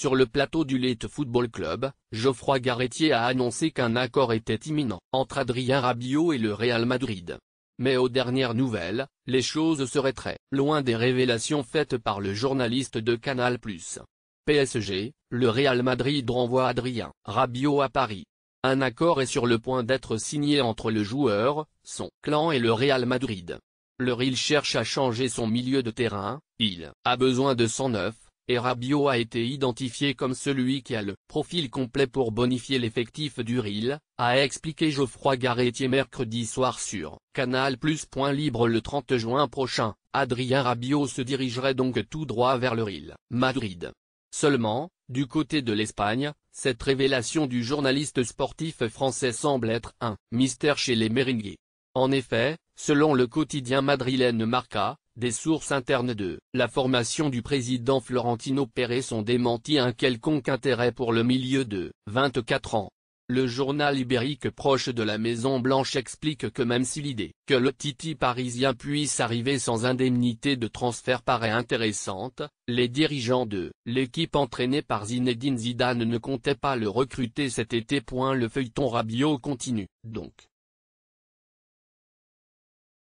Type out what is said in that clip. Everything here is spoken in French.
Sur le plateau du Late Football Club, Geoffroy Garretier a annoncé qu'un accord était imminent entre Adrien Rabiot et le Real Madrid. Mais aux dernières nouvelles, les choses seraient très loin des révélations faites par le journaliste de Canal+. PSG, le Real Madrid renvoie Adrien Rabiot à Paris. Un accord est sur le point d'être signé entre le joueur, son clan et le Real Madrid. Le Real cherche à changer son milieu de terrain, il a besoin de 109, et Rabio a été identifié comme celui qui a le profil complet pour bonifier l'effectif du RIL, a expliqué Geoffroy Garretier mercredi soir sur Canal+. Libre le 30 juin prochain, Adrien Rabio se dirigerait donc tout droit vers le RIL. Madrid. Seulement, du côté de l'Espagne, cette révélation du journaliste sportif français semble être un mystère chez les Meringues. En effet, selon le quotidien madrilène Marca, des sources internes de la formation du président Florentino Pérez sont démenti un quelconque intérêt pour le milieu de 24 ans. Le journal ibérique proche de la Maison Blanche explique que même si l'idée que le Titi parisien puisse arriver sans indemnité de transfert paraît intéressante, les dirigeants de l'équipe entraînée par Zinedine Zidane ne comptaient pas le recruter cet été. Le feuilleton Rabiot continue. Donc,